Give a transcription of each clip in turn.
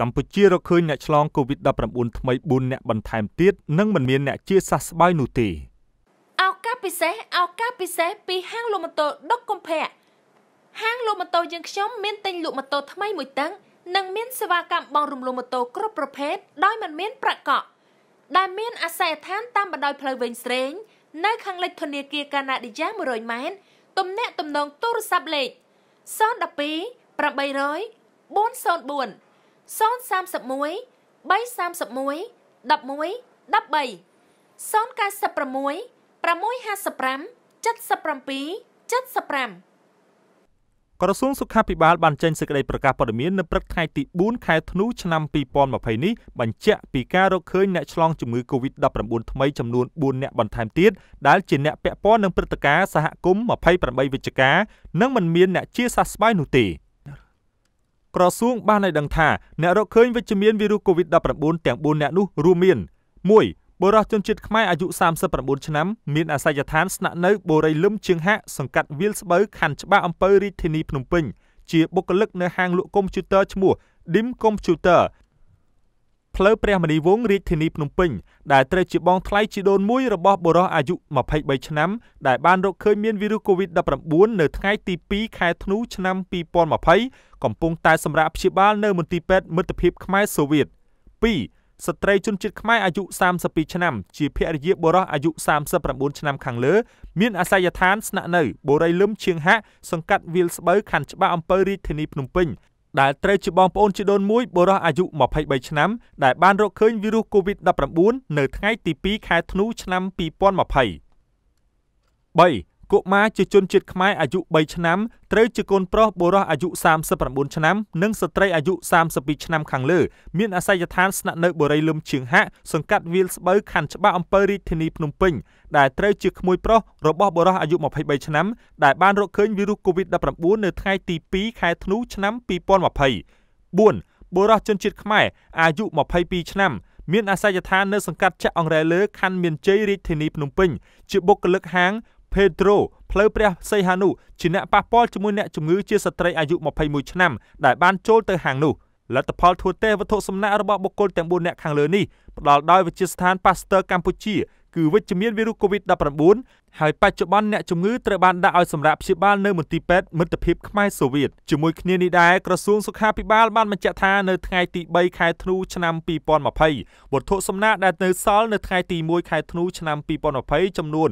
កម្ពុជារកឃើញអ្នកឆ្លង COVID-19 ថ្មី4អ្នកបន្ថែមទៀតនិងមិនមានអ្នកជាសះស្បើយនោះទេឱកាសពិសេសឱកាសពិសេសពីហាងលក់ម៉ូតូដុកកំភៈហាងលក់ម៉ូតូយើងខ្ញុំមានទិញលក់ម៉ូតូថ្មីមួយតឹងនិង មានសេវាកម្មបង់រំលងម៉ូតូគ្រប់ប្រភេទដោយមិនមានប្រាក់កក់ ដែលមានអាស័យដ្ឋានតាមបណ្ដោយផ្លូវវិញស្រេងនៅខាងលិចធនាគារកាណាឌីយ៉ា100ម៉ែត្រទំនាក់ទំនងទូរស័ព្ទលេខ012 800 404 031 331 11 13 096 655 77 75ក្រសួងសុខាភិបាលបានចេញសេចក្តីប្រកាសព័ត៌មាននៅព្រឹកថ្ងៃទី4ខែធ្នូឆ្នាំ2020នេះបញ្ជាក់ពីការរកឃើញអ្នកឆ្លងជំងឺ Covid-19 ថ្មីចំនួន4អ្នកបន្ថែមទៀតដែលជា អ្នកពាក់ព័ន្ធនឹងព្រឹត្តិការណ៍សហគមន៍28វិច្ឆិកានិងមិនមានអ្នកជាសះស្បើយនោះទេ។ក្រសួងបានឲ្យដឹងថាអ្នករកឃើញវិជ្ជមានវីរុសកូវីដ -19 ទាំង4អ្នកនោះរួមមាន1បុរសជនជាតិខ្មែរអាយុ39ឆ្នាំមានអាសយដ្ឋានស្នាក់នៅបូរីលឹមជើងហាក់សង្កាត់វាលស្បូវខណ្ឌច្បារអំពើរាជធានីភ្នំពេញជាបុគ្គលិកនៅហាងលក់កុំព្យូទ័រឈ្មោះ Dim Computer ផ្លូវព្រះមនីវងរាជធានីភ្នំពេញដែលត្រូវជាបងថ្លៃជីដូនមួយរបស់បុរសអាយុ23ឆ្នាំដែលបានរកឃើញមានវីរុសកូវីដ -19 នៅថ្ងៃទី2ខែធ្នូឆ្នាំ2020កំពុងតែសម្រាប់ព្យាបាលនៅមន្ទីរពេទ្យមិត្តភាពខ្មែរសូវៀត2ស្ត្រីជនជាតិខ្មែរអាយុ32ឆ្នាំជាភរិយាបុរសអាយុ39ឆ្នាំខាងលើមានអាសយដ្ឋានស្នាក់នៅបូរីលឹមឈៀងហាក់សង្កាត់វាលស្បូវខណ្ឌច្បារអំពើរាជធានីភ្នំពេញដែលត្រូវជាបងប្អូនជីដូនមួយបុរសអាយុ23ឆ្នាំដែលបានរកឃើញវីរុស COVID-19 នៅថ្ងៃទី2ខែធ្នូឆ្នាំ2020 3កុមារជាជនជាតិខ្មែរអាយុ3ឆ្នាំត្រូវជាកូនប្រុសបុរសអាយុ39ឆ្នាំនិងស្ត្រីអាយុ32ឆ្នាំខាងលើមានអាសយដ្ឋានស្នាក់នៅបូរីលឹមជៀងហាក់សង្កាត់វាលស្បូវខណ្ឌច្បារអំពើរាជធានីភ្នំពេញ ដែលត្រូវជាក្មួយប្រុសរបស់បុរសអាយុ23ឆ្នាំដែលបានរកឃើញវីរុស COVID-19 នៅថ្ងៃទី2ខែធ្នូឆ្នាំ2020 4បុរសជនជាតិខ្មែរអាយុ22ឆ្នាំមានអាសយដ្ឋាននៅសង្កាត់ចាក់អង្រែលើខណ្ឌមានជ័យរាជធានីភ្នំពេញជាបុគ្គលិកហាងភេត្រូផ្លូវព្រះសីហានុជាអ្នកប៉ះពាល់ជាមួយអ្នកជំងឺជាស្ត្រីអាយុ21ឆ្នាំដែលបានចូលទៅហាងនោះលទ្ធផលធ្វើតេស្តវត្ថុសំណាក់របស់បុគ្គលទាំង4នាក់ខាងលើនេះផ្ដល់ដោយវិទ្យាស្ថានប៉ាស្ទ័រកម្ពុជាគឺវិជ្ជមានវីរុសកូវីដ -19 ហើយបច្ចុប្បន្នអ្នកជំងឺត្រូវបានដាក់ឲ្យសម្រាប់ព្យាបាលនៅមន្ទីរពេទ្យមិត្តភាពខ្មែរសូវៀតជាមួយ គ្នានេះដែរក្រសួងសុខាភិបាលបានបញ្ជាក់ថានៅថ្ងៃទី3ខែធ្នូឆ្នាំ2020វត្ថុសំណាកដែលនៅសល់នៅថ្ងៃទី1ខែធ្នូឆ្នាំ2020ចំនួន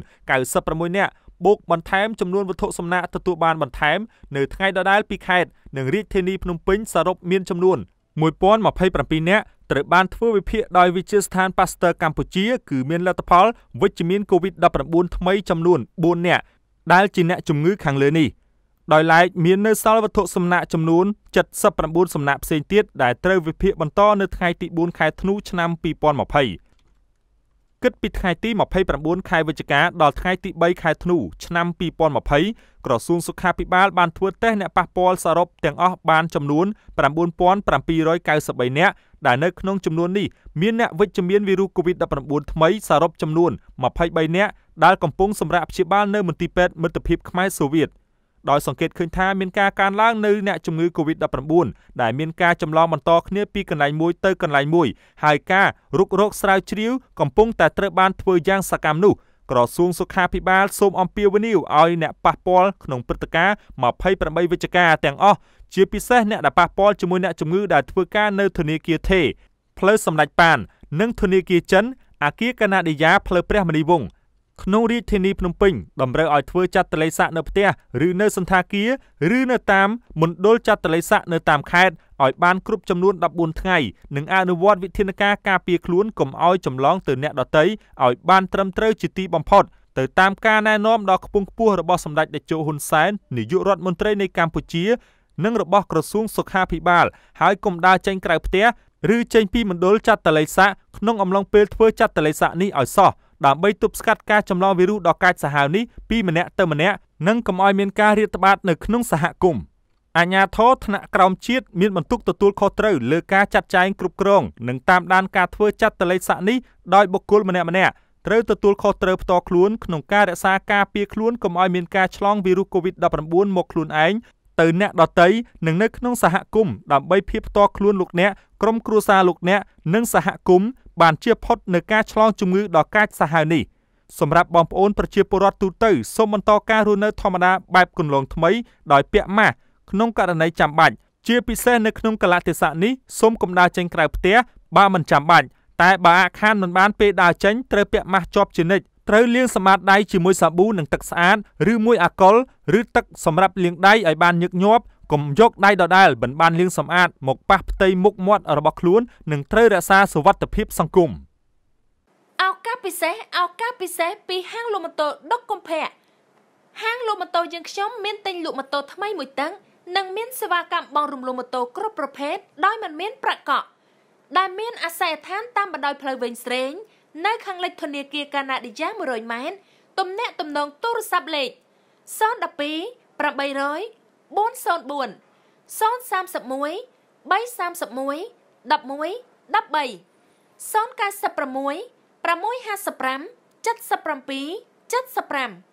96នាក់បូកបន្ថែមចំនួនវត្ថុសំណាកទទួលបានបន្ថែមនៅថ្ងៃដដែលពីខេត្តនិងរាជធានីភ្នំពេញសរុបមានចំនួន1027នាក់ត្រូវបានធ្វើវិភាគដោយវិទ្យាស្ថានប៉ាស្ទ័រកម្ពុជា គឺមានលទ្ធផល វិជ្ជមានកូវីដ -19 ថ្មីចំនួន4នាក់ដែលជាអ្នកជំងឺខាងលើនេះដោយឡែកមាននៅសល់វត្ថុសំណាក់ចំនួន79សំណាក់ផ្សេងទៀតដែលត្រូវវិភាគបន្តនៅថ្ងៃទី4ខែធ្នូឆ្នាំ2020គិតពីថ្ងៃទី29ខែវិច្ឆិកាដល់ថ្ងៃទី3ខែធ្នូឆ្នាំ2020ក្រសួងសុខាភិបាលបានធ្វើតេស្តអ្នកប៉ះពាល់សរុបទាំងអស់បានចំនួន9793នាក់ដែលនៅក្នុងចំនួននេះមានអ្នកវិជ្ជមានវីរុស COVID-19 ថ្មីសរុបចំនួន23នាក់ដែលកំពុងសម្រាកព្យាបាលនៅមន្ទីរពេទ្យមិត្តភាពខ្មែរសូវៀត។ដោយសង្កេតឃើញថាមានការកើនឡើងនៅអ្នកជំងឺ Covid-19 ដែលមានការចម្លងបន្តគ្នាពីកន្លែងមួយទៅកន្លែងមួយហើយការរុករកស្រាវជ្រាវកំពុងតែត្រូវបានធ្វើយ៉ាងសកម្មនោះក្រសួងសុខាភិបាលសូមអំពាវនាវឲ្យអ្នកប៉ះពាល់ក្នុងព្រឹត្តិការណ៍28វិច្ឆិកាទាំងអស់ជាពិសេសអ្នកដែលប៉ះពាល់ជាមួយអ្នកជំងឺដែលធ្វើការនៅធនាគារថេផ្លូវសម្ដេចប៉ាន និងធនាគារចិនអាគារកាណាឌីយ៉ាផ្លូវព្រះមនីវង្សក្នុងរាជធានីភ្នំពេញតម្រូវឲ្យធ្វើចាត់តល័យស័កនៅផ្ទះឬនៅសន្តាគារឬនៅតាមមណ្ឌលចាត់តល័យស័កនៅតាមខេត្តឲ្យបានគ្រប់ចំនួន14ថ្ងៃនិងអនុវត្តវិធានការការពារខ្លួនកុំឲ្យចម្លងទៅអ្នកដទៃឲ្យបានត្រឹមត្រូវជាទីបំផុតទៅតាមការណែនាំដ៏ខ្ពង់ខ្ពស់របស់សម្ដេចតេជោហ៊ុនសែននាយករដ្ឋមន្ត្រីនៃកម្ពុជា និងរបស់ក្រសួងសុខាភិបាលហើយកុំដើរចេញក្រៅផ្ទះឬចេញពីមណ្ឌលចាត់តល័យស័កក្នុងអំឡុងពេលធ្វើចាត់តល័យស័កនេះឲ្យសោះដើម្បីទប់ស្កាត់ការចម្លងវីរុសដ៏កាចសាហាវនេះពីម្នាក់ទៅម្នាក់និងកុំឲ្យមានការរាតត្បាតនៅក្នុងសហគមន៍អាជ្ញាធរថ្នាក់ក្រោមជាតិមានបន្ទុកទទួលខុសត្រូវលើការចាត់ចែងគ្រប់គ្រងនិងតាមដានការធ្វើចាត់តលេខស័កនេះដោយបុគ្គលម្នាក់ម្នាក់ត្រូវទទួលខុសត្រូវផ្ទាល់ខ្លួនក្នុងការរក្សាការពារខ្លួនកុំឲ្យមានការឆ្លងវីរុស COVID-19 មកខ្លួនឯងទៅអ្នកដតីនិងនៅក្នុងសហគមន៍ដើម្បីភាពផ្ទាល់ខ្លួនលោកអ្នកក្រុមគ្រួសារលោកអ្នកនិងសហគមន៍បានជាផុតនៅការឆ្លងជំងឺដ៏កាចសាហាវនេះសម្រាប់បងប្អូនប្រជាពលរដ្ឋទូទៅសូមបន្តការរស់នៅធម្មតាបែបគន្លងថ្មីដោយពាក់ម៉ាស់ក្នុងករណីចាំបាច់ជាពិសេសនៅក្នុងកលៈទេសៈនេះសូមកុំដើរចេញក្រៅផ្ទះបើមិនចាំបាច់តែបើអាខានមិនបានពេលដើរចេញត្រូវពាក់ម៉ាស់ជាប់ជានិច្ចត្រូវលាងសម្អាតដៃជាមួយសាប៊ូនិងទឹកស្អាតឬមួយអាកុលឬទឹកសម្រាប់លាងដៃឲ្យបានញឹកញាប់កុំយកដៃដដែលមិនបានលាងសម្អាតមកប៉ះផ្ទៃមុខមាត់របស់ខ្លួននិងត្រូវរក្សាសុវត្ថិភាពសង្គមឱកាសពិសេសឱកាសពិសេសពីហាងលក់ម៉ូតូដុកកំភៈហាងលក់ម៉ូតូយើងខ្ញុំមានទិញលក់ម៉ូតូថ្មីមួយតឹងនិងមានសេវាកម្មបង់រំលងម៉ូតូគ្រប់ប្រភេទដោយមិនមាន ប្រាក់កក់ ដែលមានអាស័យដ្ឋានតាមបណ្ដោយផ្លូវវែងស្រេងនៅខាងលិចធនាគារកាណាឌីយ៉ា100ម៉ែត្រទំនាក់ទំនងទូរស័ព្ទលេខ012 800 404 031 331 1113 096 655 7775